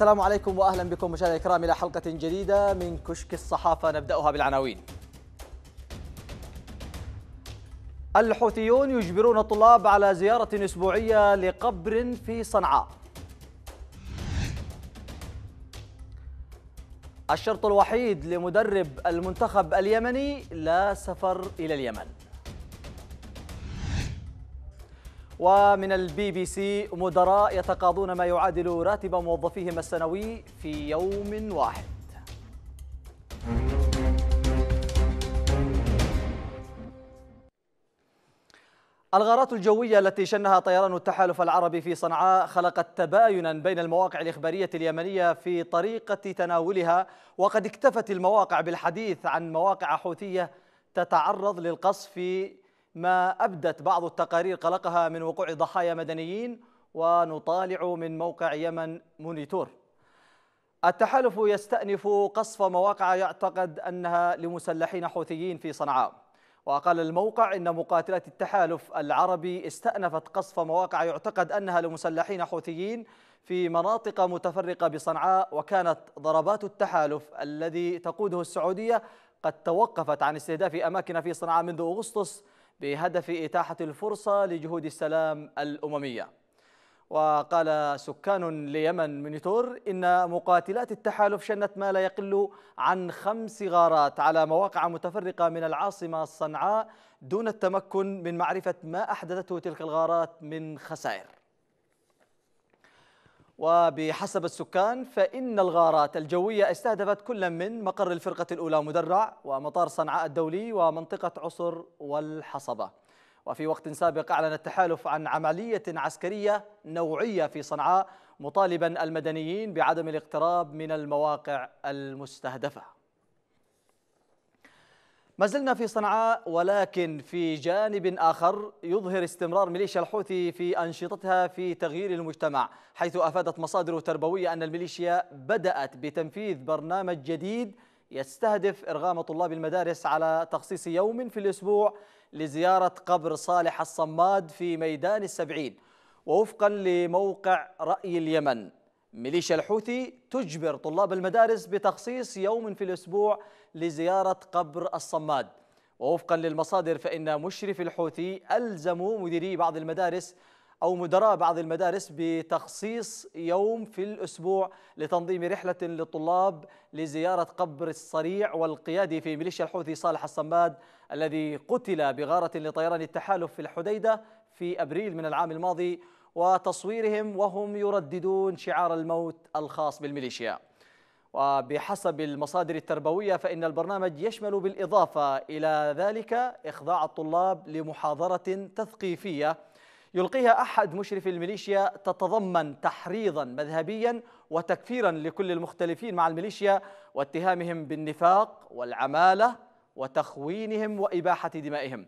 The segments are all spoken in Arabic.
السلام عليكم واهلا بكم مشاهدينا الكرام الى حلقه جديده من كشك الصحافه نبداها بالعناوين. الحوثيون يجبرون الطلاب على زياره اسبوعيه لقبر في صنعاء. الشرط الوحيد لمدرب المنتخب اليمني لا سفر الى اليمن. ومن البي بي سي مدراء يتقاضون ما يعادل راتب موظفيهم السنوي في يوم واحد الغارات الجوية التي شنها طيران التحالف العربي في صنعاء خلقت تباينا بين المواقع الإخبارية اليمنية في طريقة تناولها وقد اكتفت المواقع بالحديث عن مواقع حوثية تتعرض للقصف ما أبدت بعض التقارير قلقها من وقوع ضحايا مدنيين ونطالع من موقع يمن مونيتور التحالف يستأنف قصف مواقع يعتقد أنها لمسلحين حوثيين في صنعاء وقال الموقع إن مقاتلات التحالف العربي استأنفت قصف مواقع يعتقد أنها لمسلحين حوثيين في مناطق متفرقة بصنعاء وكانت ضربات التحالف الذي تقوده السعودية قد توقفت عن استهداف أماكن في صنعاء منذ أغسطس بهدف إتاحة الفرصة لجهود السلام الأممية وقال سكان ليمن مونيتور إن مقاتلات التحالف شنت ما لا يقل عن خمس غارات على مواقع متفرقة من العاصمة صنعاء دون التمكن من معرفة ما أحدثته تلك الغارات من خسائر وبحسب السكان فإن الغارات الجوية استهدفت كل من مقر الفرقة الأولى مدرع ومطار صنعاء الدولي ومنطقة عصر والحصبة وفي وقت سابق أعلن التحالف عن عملية عسكرية نوعية في صنعاء مطالبا المدنيين بعدم الاقتراب من المواقع المستهدفة ما زلنا في صنعاء ولكن في جانب آخر يظهر استمرار ميليشيا الحوثي في أنشطتها في تغيير المجتمع حيث أفادت مصادر تربوية أن الميليشيا بدأت بتنفيذ برنامج جديد يستهدف إرغام طلاب المدارس على تخصيص يوم في الأسبوع لزيارة قبر صالح الصماد في ميدان السبعين ووفقا لموقع رأي اليمن ميليشيا الحوثي تجبر طلاب المدارس بتخصيص يوم في الأسبوع لزيارة قبر الصماد ووفقا للمصادر فإن مشرف الحوثي ألزم مديري بعض المدارس أو مدراء بعض المدارس بتخصيص يوم في الأسبوع لتنظيم رحلة للطلاب لزيارة قبر الصريع والقيادي في ميليشيا الحوثي صالح الصماد الذي قتل بغارة لطيران التحالف في الحديدة في أبريل من العام الماضي وتصويرهم وهم يرددون شعار الموت الخاص بالميليشيا وبحسب المصادر التربوية فإن البرنامج يشمل بالإضافة إلى ذلك إخضاع الطلاب لمحاضرة تثقيفية يلقيها أحد مشرفي الميليشيا تتضمن تحريضا مذهبيا وتكفيرا لكل المختلفين مع الميليشيا واتهامهم بالنفاق والعمالة وتخوينهم وإباحة دمائهم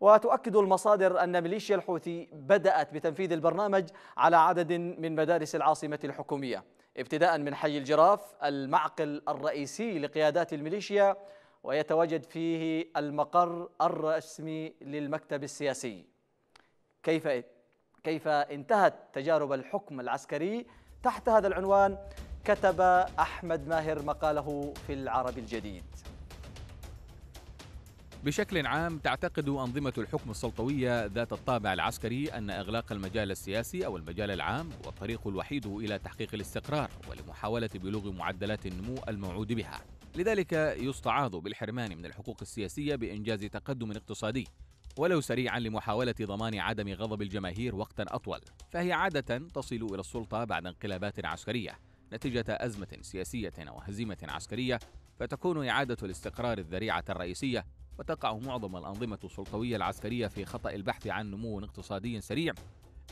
وتؤكد المصادر أن ميليشيا الحوثي بدأت بتنفيذ البرنامج على عدد من مدارس العاصمة الحكومية ابتداء من حي الجراف المعقل الرئيسي لقيادات الميليشيا ويتواجد فيه المقر الرسمي للمكتب السياسي كيف كيف انتهت تجارب الحكم العسكري تحت هذا العنوان كتب أحمد ماهر مقاله في العرب الجديد بشكل عام تعتقد أنظمة الحكم السلطوية ذات الطابع العسكري أن إغلاق المجال السياسي أو المجال العام هو الطريق الوحيد إلى تحقيق الاستقرار ولمحاولة بلوغ معدلات النمو الموعود بها لذلك يستعاض بالحرمان من الحقوق السياسية بإنجاز تقدم اقتصادي ولو سريعا لمحاولة ضمان عدم غضب الجماهير وقتا أطول فهي عادة تصل إلى السلطة بعد انقلابات عسكرية نتيجة أزمة سياسية أو هزيمة عسكرية فتكون إعادة الاستقرار الذريعة الرئيسية وتقع معظم الأنظمة السلطوية العسكرية في خطأ البحث عن نمو اقتصادي سريع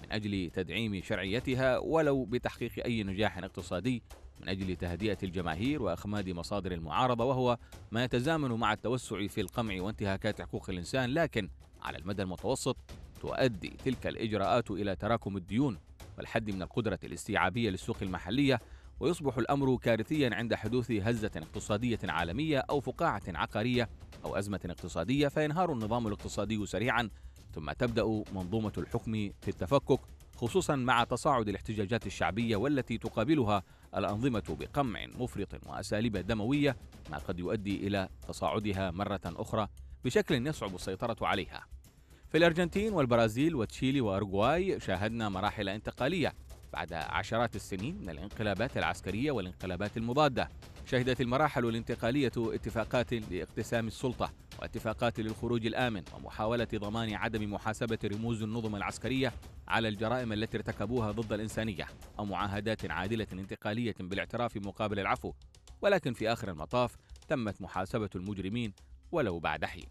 من أجل تدعيم شرعيتها ولو بتحقيق أي نجاح اقتصادي من أجل تهدئة الجماهير وأخماد مصادر المعارضة وهو ما يتزامن مع التوسع في القمع وانتهاكات حقوق الإنسان لكن على المدى المتوسط تؤدي تلك الإجراءات إلى تراكم الديون والحد من القدرة الاستيعابية للسوق المحلية ويصبح الأمر كارثيا عند حدوث هزة اقتصادية عالمية أو فقاعة عقارية أو أزمة اقتصادية فينهار النظام الاقتصادي سريعا ثم تبدأ منظومة الحكم في التفكك خصوصا مع تصاعد الاحتجاجات الشعبية والتي تقابلها الأنظمة بقمع مفرط وأساليب دموية ما قد يؤدي إلى تصاعدها مرة أخرى بشكل يصعب السيطرة عليها في الأرجنتين والبرازيل وتشيلي وأرغواي شاهدنا مراحل انتقالية بعد عشرات السنين من الانقلابات العسكرية والانقلابات المضادة شهدت المراحل الانتقالية اتفاقات لاقتسام السلطة واتفاقات للخروج الآمن ومحاولة ضمان عدم محاسبة رموز النظم العسكرية على الجرائم التي ارتكبوها ضد الإنسانية أو معاهدات عادلة انتقالية بالاعتراف مقابل العفو ولكن في آخر المطاف تمت محاسبة المجرمين ولو بعد حين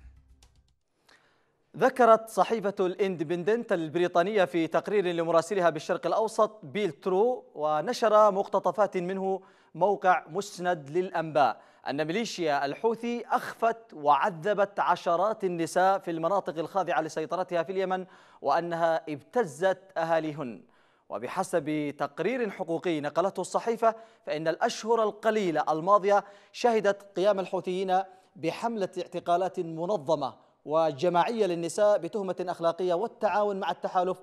ذكرت صحيفة الاندبندنت البريطانية في تقرير لمراسلها بالشرق الأوسط بيل ترو ونشر مقتطفات منه موقع مسند للأنباء أن ميليشيا الحوثي أخفت وعذبت عشرات النساء في المناطق الخاضعة لسيطرتها في اليمن وأنها ابتزت أهاليهن وبحسب تقرير حقوقي نقلته الصحيفة فإن الأشهر القليلة الماضية شهدت قيام الحوثيين بحملة اعتقالات منظمة وجماعية للنساء بتهمة أخلاقية والتعاون مع التحالف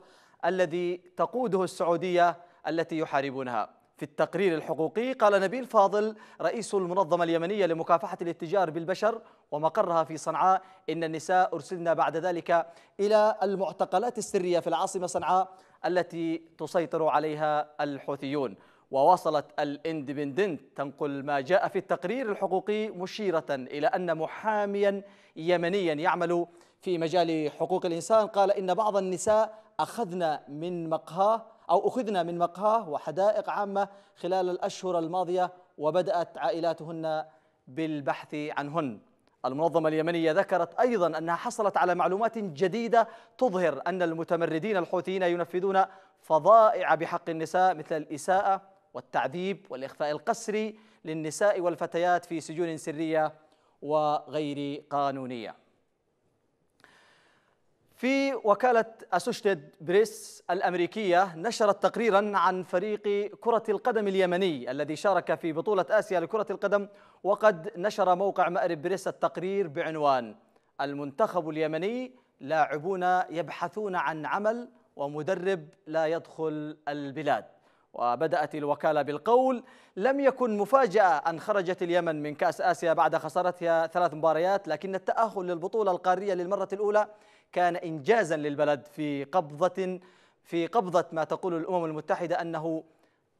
الذي تقوده السعودية التي يحاربونها في التقرير الحقوقي قال نبيل فاضل رئيس المنظمة اليمنية لمكافحة الاتجار بالبشر ومقرها في صنعاء إن النساء أرسلنا بعد ذلك إلى المعتقلات السرية في العاصمة صنعاء التي تسيطر عليها الحوثيون ووصلت الاندبندنت تنقل ما جاء في التقرير الحقوقي مشيرة إلى أن محاميا يمنيا يعمل في مجال حقوق الإنسان قال إن بعض النساء أخذنا من مقهاه أو أخذنا من مقهاه وحدائق عامة خلال الأشهر الماضية وبدأت عائلاتهن بالبحث عنهن المنظمة اليمنية ذكرت أيضا أنها حصلت على معلومات جديدة تظهر أن المتمردين الحوثيين ينفذون فظائع بحق النساء مثل الإساءة والتعذيب والإخفاء القسري للنساء والفتيات في سجون سرية وغير قانونية في وكالة أسوشتد بريس الأمريكية نشرت تقريرا عن فريق كرة القدم اليمني الذي شارك في بطولة آسيا لكرة القدم وقد نشر موقع مأرب بريس التقرير بعنوان المنتخب اليمني لاعبون يبحثون عن عمل ومدرب لا يدخل البلاد وبدأت الوكالة بالقول لم يكن مفاجأة أن خرجت اليمن من كأس آسيا بعد خسارتها ثلاث مباريات لكن التأهل للبطولة القارية للمرة الأولى كان إنجازا للبلد في قبضة في قبضة ما تقول الأمم المتحدة أنه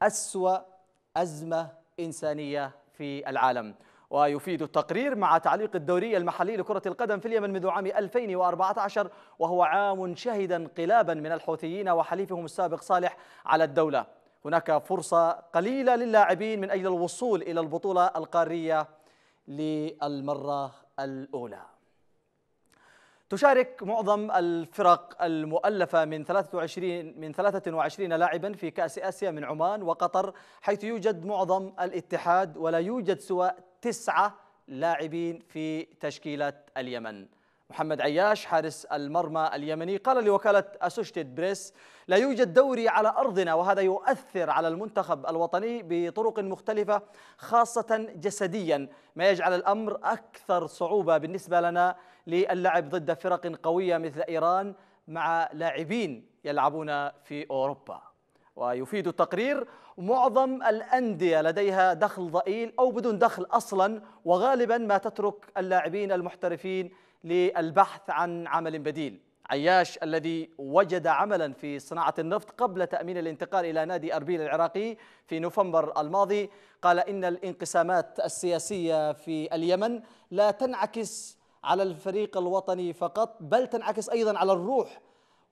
أسوأ أزمة إنسانية في العالم ويفيد التقرير مع تعليق الدوري المحلي لكرة القدم في اليمن منذ عام 2014 وهو عام شهد انقلابا من الحوثيين وحليفهم السابق صالح على الدولة هناك فرصة قليلة للاعبين من أجل الوصول إلى البطولة القارية للمرة الأولى تشارك معظم الفرق المؤلفة من 23 من 23 لاعبا في كأس آسيا من عمان وقطر حيث يوجد معظم الاتحاد ولا يوجد سوى تسعة لاعبين في تشكيلة اليمن محمد عياش حارس المرمى اليمني قال لوكالة أسوشتيد بريس لا يوجد دوري على أرضنا وهذا يؤثر على المنتخب الوطني بطرق مختلفة خاصة جسديا ما يجعل الأمر أكثر صعوبة بالنسبة لنا للعب ضد فرق قوية مثل إيران مع لاعبين يلعبون في أوروبا ويفيد التقرير معظم الأندية لديها دخل ضئيل أو بدون دخل أصلا وغالبا ما تترك اللاعبين المحترفين للبحث عن عمل بديل عياش الذي وجد عملا في صناعة النفط قبل تأمين الانتقال إلى نادي أربيل العراقي في نوفمبر الماضي قال إن الانقسامات السياسية في اليمن لا تنعكس على الفريق الوطني فقط بل تنعكس أيضا على الروح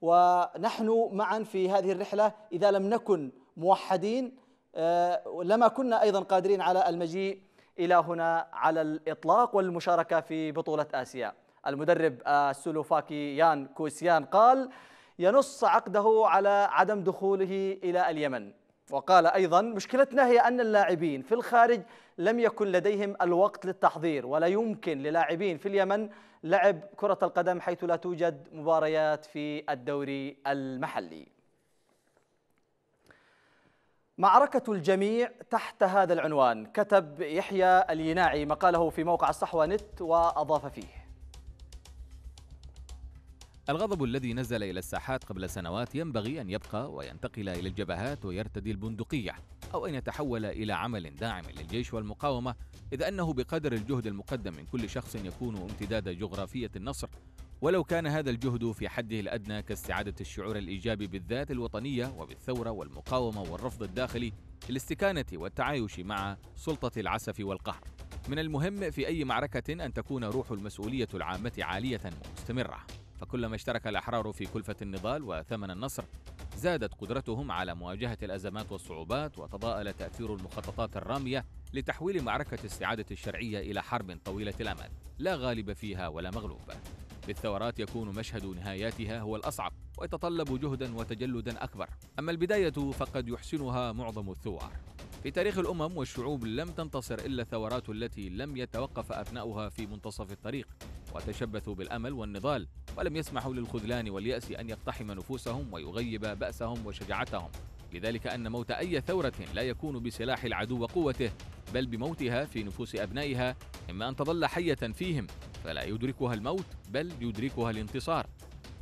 ونحن معا في هذه الرحلة إذا لم نكن موحدين آه، لما كنا أيضا قادرين على المجيء إلى هنا على الإطلاق والمشاركة في بطولة آسيا المدرب آه، السلوفاكي يان كوسيان قال ينص عقده على عدم دخوله إلى اليمن وقال أيضا مشكلتنا هي أن اللاعبين في الخارج لم يكن لديهم الوقت للتحضير ولا يمكن للاعبين في اليمن لعب كرة القدم حيث لا توجد مباريات في الدوري المحلي معركة الجميع تحت هذا العنوان كتب يحيى اليناعي مقاله في موقع الصحوة نت وأضاف فيه الغضب الذي نزل إلى الساحات قبل سنوات ينبغي أن يبقى وينتقل إلى الجبهات ويرتدي البندقية أو أن يتحول إلى عمل داعم للجيش والمقاومة إذ أنه بقدر الجهد المقدم من كل شخص يكون امتداد جغرافية النصر ولو كان هذا الجهد في حده الأدنى كاستعادة الشعور الإيجابي بالذات الوطنية وبالثورة والمقاومة والرفض الداخلي للاستكانة والتعايش مع سلطة العسف والقهر من المهم في أي معركة أن تكون روح المسؤولية العامة عالية ومستمرة فكلما اشترك الأحرار في كلفة النضال وثمن النصر زادت قدرتهم على مواجهة الأزمات والصعوبات وتضاءل تأثير المخططات الرامية لتحويل معركة استعاده الشرعية إلى حرب طويلة الأمد لا غالب فيها ولا مغلوب بالثورات يكون مشهد نهاياتها هو الأصعب ويتطلب جهدا وتجلدا أكبر أما البداية فقد يحسنها معظم الثوار في تاريخ الأمم والشعوب لم تنتصر إلا الثورات التي لم يتوقف أبناؤها في منتصف الطريق وتشبثوا بالأمل والنضال ولم يسمحوا للخذلان واليأس أن يقتحم نفوسهم ويغيب بأسهم وشجاعتهم لذلك أن موت أي ثورة لا يكون بسلاح العدو وقوته بل بموتها في نفوس أبنائها إما أن تظل حية فيهم فلا يدركها الموت بل يدركها الانتصار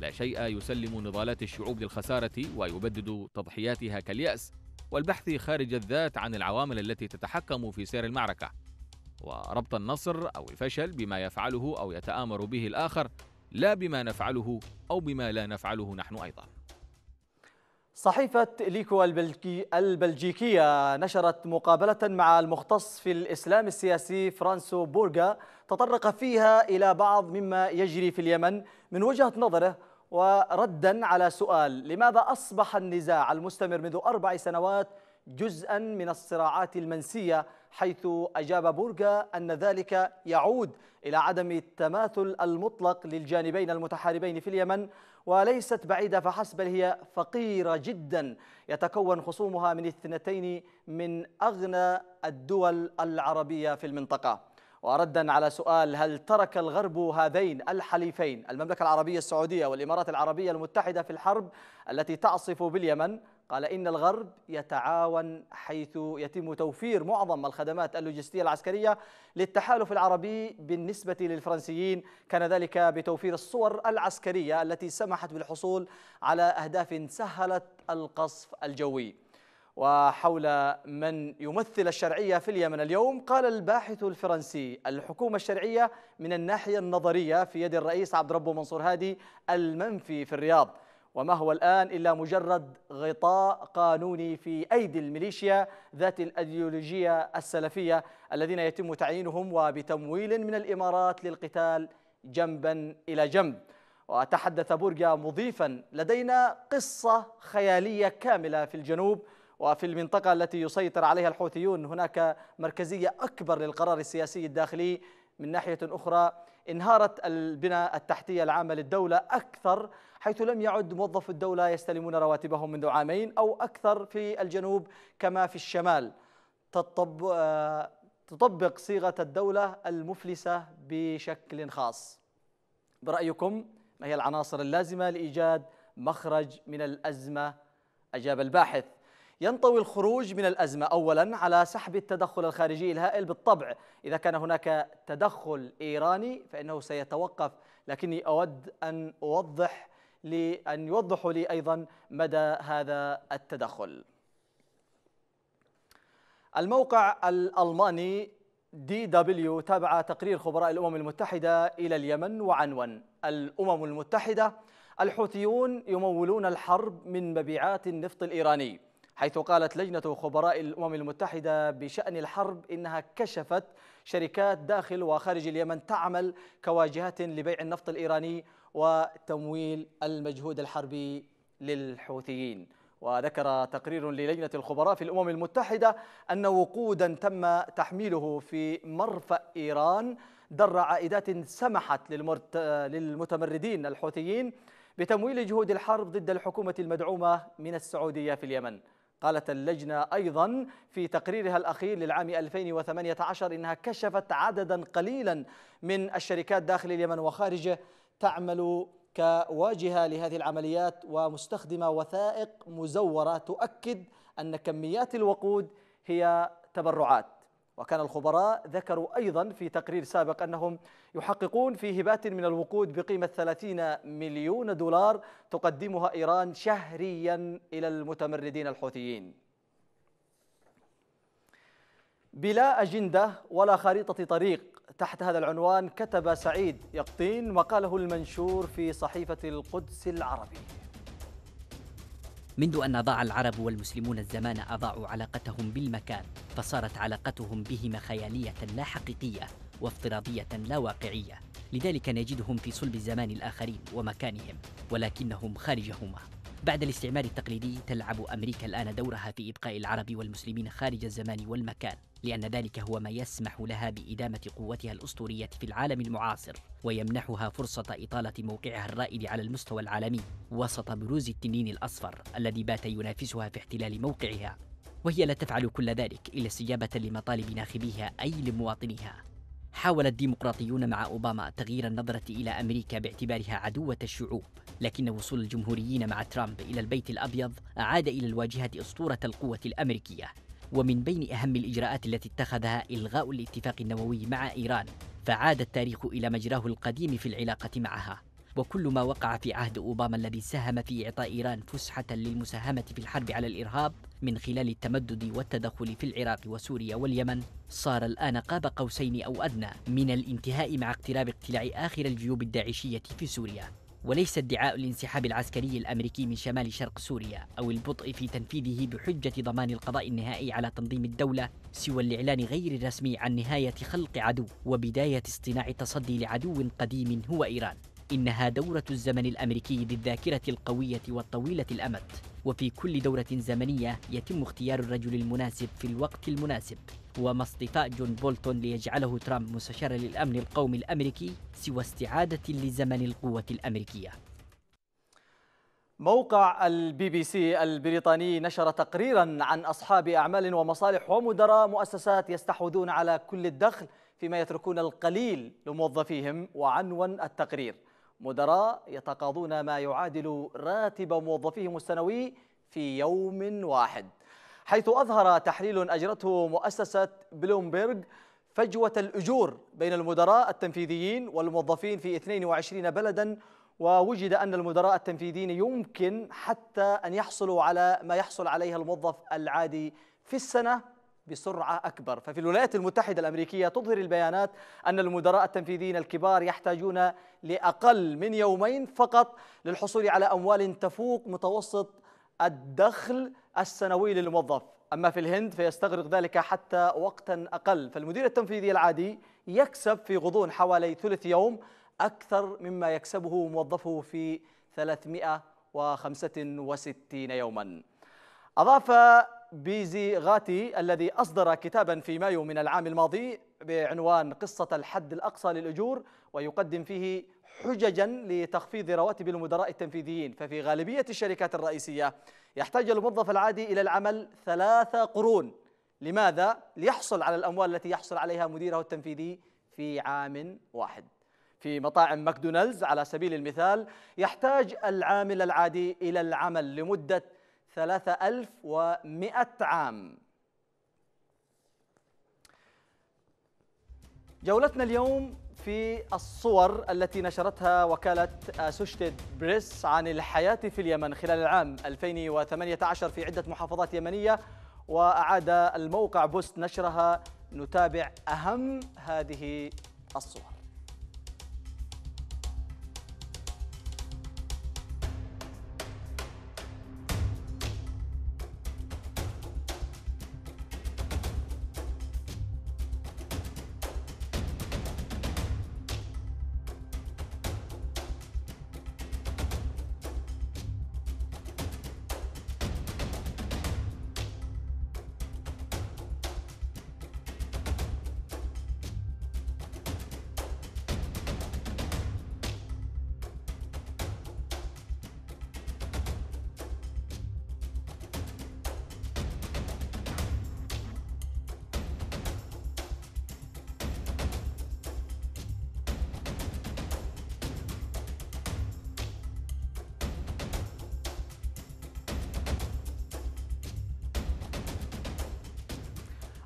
لا شيء يسلم نضالات الشعوب للخسارة ويبدد تضحياتها كاليأس والبحث خارج الذات عن العوامل التي تتحكم في سير المعركة وربط النصر أو الفشل بما يفعله أو يتآمر به الآخر لا بما نفعله أو بما لا نفعله نحن أيضاً صحيفة ليكو البلجيكية نشرت مقابلة مع المختص في الإسلام السياسي فرانسو بورغا تطرق فيها إلى بعض مما يجري في اليمن من وجهة نظره وردا على سؤال لماذا أصبح النزاع المستمر منذ أربع سنوات جزءا من الصراعات المنسية حيث أجاب بورغا أن ذلك يعود إلى عدم التماثل المطلق للجانبين المتحاربين في اليمن وليست بعيدة فحسب بل هي فقيرة جدا يتكون خصومها من اثنتين من أغنى الدول العربية في المنطقة وردا على سؤال هل ترك الغرب هذين الحليفين المملكة العربية السعودية والإمارات العربية المتحدة في الحرب التي تعصف باليمن قال إن الغرب يتعاون حيث يتم توفير معظم الخدمات اللوجستية العسكرية للتحالف العربي بالنسبة للفرنسيين كان ذلك بتوفير الصور العسكرية التي سمحت بالحصول على أهداف سهلت القصف الجوي وحول من يمثل الشرعية في اليمن اليوم قال الباحث الفرنسي الحكومة الشرعية من الناحية النظرية في يد الرئيس عبد ربه منصور هادي المنفي في الرياض وما هو الآن إلا مجرد غطاء قانوني في أيدي الميليشيا ذات الأيديولوجية السلفية الذين يتم تعيينهم وبتمويل من الإمارات للقتال جنبا إلى جنب وتحدث بورجا مضيفا لدينا قصة خيالية كاملة في الجنوب وفي المنطقة التي يسيطر عليها الحوثيون هناك مركزية أكبر للقرار السياسي الداخلي من ناحية أخرى انهارت البنى التحتية العامة للدولة أكثر حيث لم يعد موظف الدولة يستلمون رواتبهم منذ عامين أو أكثر في الجنوب كما في الشمال آه، تطبق صيغة الدولة المفلسة بشكل خاص برأيكم ما هي العناصر اللازمة لإيجاد مخرج من الأزمة أجاب الباحث ينطوي الخروج من الأزمة أولا على سحب التدخل الخارجي الهائل بالطبع إذا كان هناك تدخل إيراني فإنه سيتوقف لكني أود أن أوضح لأن يوضحوا لي أيضا مدى هذا التدخل الموقع الألماني دي دبليو تابع تقرير خبراء الأمم المتحدة إلى اليمن وعنون الأمم المتحدة الحوثيون يمولون الحرب من مبيعات النفط الإيراني حيث قالت لجنة خبراء الأمم المتحدة بشأن الحرب إنها كشفت شركات داخل وخارج اليمن تعمل كواجهات لبيع النفط الإيراني وتمويل المجهود الحربي للحوثيين وذكر تقرير للجنة الخبراء في الأمم المتحدة أن وقودا تم تحميله في مرفأ إيران در عائدات سمحت للمرت... للمتمردين الحوثيين بتمويل جهود الحرب ضد الحكومة المدعومة من السعودية في اليمن قالت اللجنة أيضا في تقريرها الأخير للعام 2018 إنها كشفت عددا قليلا من الشركات داخل اليمن وخارجه تعمل كواجهة لهذه العمليات ومستخدمة وثائق مزورة تؤكد أن كميات الوقود هي تبرعات وكان الخبراء ذكروا أيضا في تقرير سابق أنهم يحققون في هبات من الوقود بقيمة 30 مليون دولار تقدمها إيران شهريا إلى المتمردين الحوثيين بلا أجندة ولا خريطة طريق تحت هذا العنوان كتب سعيد يقطين مقاله المنشور في صحيفة القدس العربي منذ أن ضاع العرب والمسلمون الزمان أضاعوا علاقتهم بالمكان فصارت علاقتهم بهما خيالية لا حقيقية وافتراضية لا واقعية لذلك نجدهم في صلب الزمان الآخرين ومكانهم ولكنهم خارجهما بعد الاستعمار التقليدي تلعب أمريكا الآن دورها في إبقاء العرب والمسلمين خارج الزمان والمكان لأن ذلك هو ما يسمح لها بإدامة قوتها الأسطورية في العالم المعاصر ويمنحها فرصة إطالة موقعها الرائد على المستوى العالمي وسط بروز التنين الأصفر الذي بات ينافسها في احتلال موقعها وهي لا تفعل كل ذلك إلا استجابة لمطالب ناخبيها أي لمواطنيها حاول الديمقراطيون مع أوباما تغيير النظرة إلى أمريكا باعتبارها عدوة الشعوب لكن وصول الجمهوريين مع ترامب إلى البيت الأبيض أعاد إلى الواجهة أسطورة القوة الأمريكية ومن بين أهم الإجراءات التي اتخذها إلغاء الاتفاق النووي مع إيران فعاد التاريخ إلى مجراه القديم في العلاقة معها وكل ما وقع في عهد أوباما الذي ساهم في إعطاء إيران فسحة للمساهمة في الحرب على الإرهاب من خلال التمدد والتدخل في العراق وسوريا واليمن صار الآن قاب قوسين أو أدنى من الانتهاء مع اقتراب اقتلاع آخر الجيوب الداعشية في سوريا وليس ادعاء الانسحاب العسكري الامريكي من شمال شرق سوريا او البطء في تنفيذه بحجه ضمان القضاء النهائي على تنظيم الدوله سوى الاعلان غير الرسمي عن نهايه خلق عدو وبدايه اصطناع تصدي لعدو قديم هو ايران إنها دورة الزمن الأمريكي بالذاكرة القوية والطويلة الأمد وفي كل دورة زمنية يتم اختيار الرجل المناسب في الوقت المناسب وما استطاع جون بولتون ليجعله ترامب مستشارا للأمن القومي الأمريكي سوى استعادة لزمن القوة الأمريكية موقع البي بي سي البريطاني نشر تقريرا عن أصحاب أعمال ومصالح ومدراء مؤسسات يستحوذون على كل الدخل فيما يتركون القليل لموظفيهم وعنوان التقرير مدراء يتقاضون ما يعادل راتب موظفيهم السنوي في يوم واحد حيث أظهر تحليل أجرته مؤسسة بلومبرغ فجوة الأجور بين المدراء التنفيذيين والموظفين في 22 بلدا ووجد أن المدراء التنفيذيين يمكن حتى أن يحصلوا على ما يحصل عليه الموظف العادي في السنة بسرعة أكبر ففي الولايات المتحدة الأمريكية تظهر البيانات أن المدراء التنفيذيين الكبار يحتاجون لأقل من يومين فقط للحصول على أموال تفوق متوسط الدخل السنوي للموظف أما في الهند فيستغرق ذلك حتى وقتا أقل فالمدير التنفيذي العادي يكسب في غضون حوالي ثلث يوم أكثر مما يكسبه موظفه في 365 يوما أضاف بيزي غاتي الذي أصدر كتابا في مايو من العام الماضي بعنوان قصة الحد الأقصى للأجور ويقدم فيه حججا لتخفيض رواتب المدراء التنفيذيين ففي غالبية الشركات الرئيسية يحتاج الموظف العادي إلى العمل ثلاثة قرون لماذا؟ ليحصل على الأموال التي يحصل عليها مديره التنفيذي في عام واحد في مطاعم ماكدونالدز على سبيل المثال يحتاج العامل العادي إلى العمل لمدة 3100 عام جولتنا اليوم في الصور التي نشرتها وكالة سوشتد بريس عن الحياة في اليمن خلال العام 2018 في عدة محافظات يمنية وأعاد الموقع بوست نشرها نتابع أهم هذه الصور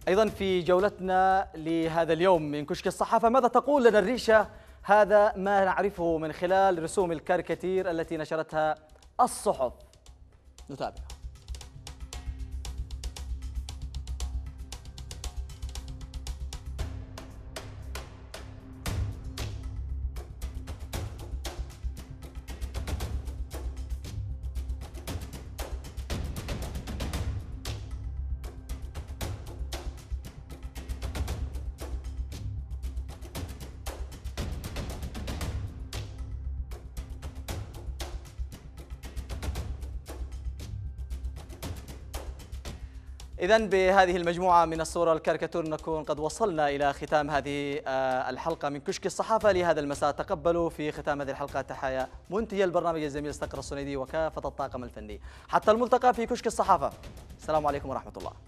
أيضا في جولتنا لهذا اليوم من كشك الصحافة ماذا تقول لنا الريشة هذا ما نعرفه من خلال رسوم الكاريكاتير التي نشرتها الصحف نتابعها إذا بهذه المجموعة من الصور الكاريكاتور نكون قد وصلنا إلى ختام هذه آه، الحلقة من كشك الصحافة لهذا المساء تقبلوا في ختام هذه الحلقة تحايا منتهي البرنامج الزميل استقر الصنيدي وكافة الطاقم الفني حتى الملتقى في كشك الصحافة السلام عليكم ورحمة الله